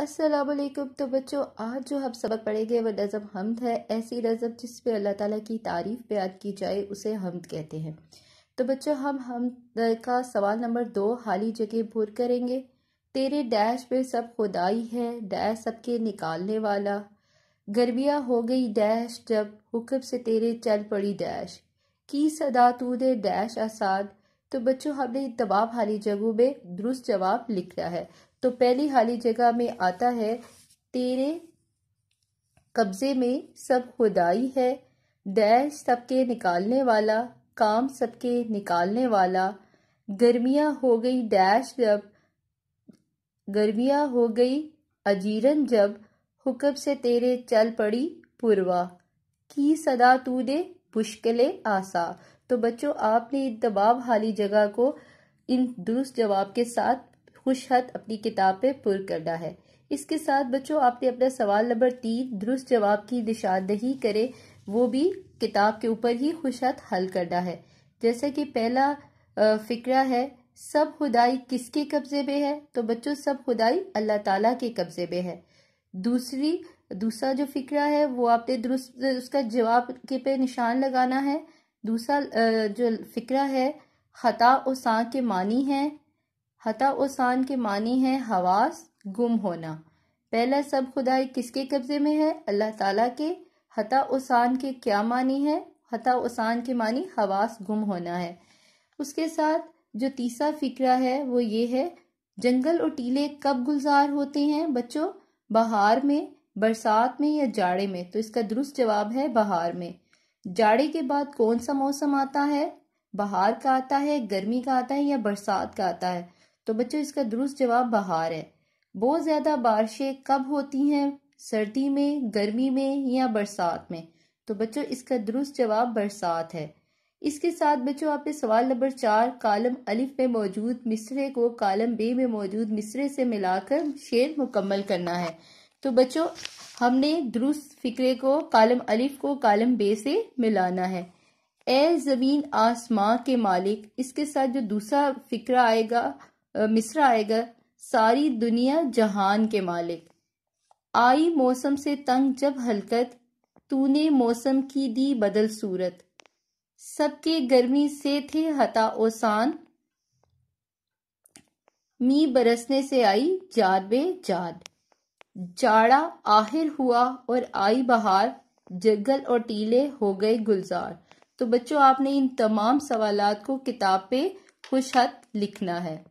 असलकुम तो बच्चों आज जो हम सबक पढ़ेंगे वह नज़म हमद है ऐसी नज़म जिस पे अल्लाह ताला की तारीफ़ बयान की जाए उसे हमद कहते हैं तो बच्चों हम हम का सवाल नंबर दो हाली जगह भूर करेंगे तेरे डैश पे सब खुदाई है डैश सबके निकालने वाला गर्मियाँ हो गई डैश जब हुक्म से तेरे चल पड़ी डैश की सदा तू दे डैश आसाद तो बच्चों हमने तबाब हाली जगहों में दुरुस्त जवाब लिखना है तो पहली हाली जगह में आता है तेरे कब्जे में सब खुदाई है दैर सबके निकालने वाला काम सबके निकालने वाला गर्मियाँ हो गई डैश जब गर्मियाँ हो गई अजीरन जब हुक्म से तेरे चल पड़ी पुरवा की सदा तू दे मुश्किलें आसा तो बच्चों आपने दबाव हाली जगह को इन दुरुस्त जवाब के साथ खुशहत अपनी किताब पे पुर करना है इसके साथ बच्चों आपने अपना सवाल नंबर तीन दुरुस्त जवाब की निशानदही करें वो भी किताब के ऊपर ही खुशहत हल करना है जैसा कि पहला फिक्रा है सब खुदाई किसके कब्ज़े में है तो बच्चों सब खुदाई अल्लाह ताला के कब्ज़े में है दूसरी दूसरा जो फिक्रा है वो आपने दुरुस्त उसका जवाब के पे निशान लगाना है दूसरा जो फिक्रा है ख़ता और साँ के मानी है हता उसान के मानी है हवास गुम होना पहला सब खुदाई किसके कब्जे में है अल्लाह ताला के हता उसान के क्या मानी है हता उसान के मानी हवास गुम होना है उसके साथ जो तीसरा फिक्रा है वो ये है जंगल और टीले कब गुलजार होते हैं बच्चों बहार में बरसात में या जाड़े में तो इसका दुरुस्त जवाब है बहार में जाड़े के बाद कौन सा मौसम आता है बहार का आता है गर्मी का आता है या बरसात का आता है तो बच्चों इसका दुरुस्त जवाब बहार है बहुत ज़्यादा बारिशें कब होती हैं सर्दी में गर्मी में या बरसात में तो बच्चों इसका दुरुस्त जवाब बरसात है इसके साथ बच्चों आपने सवाल नंबर चार कालम अलिफ में मौजूद मिसरे को कालम बे में मौजूद मिसरे से मिलाकर शेर मुकम्मल करना है तो बच्चों हमने दुरुस्त फिक्रे को कालम अलिफ को कालम बे से मिलाना है ए ज़मीन आसमां के मालिक इसके साथ जो दूसरा फिक्रा आएगा मिसरा आएगा सारी दुनिया जहान के मालिक आई मौसम से तंग जब हलकत तूने मौसम की दी बदल सूरत सबके गर्मी से थे हता ओसान मी बरसने से आई जाद बे जाद जाड़ा आहिर हुआ और आई बहार जंगल और टीले हो गए गुलजार तो बच्चों आपने इन तमाम सवालात को किताब पे खुशहत लिखना है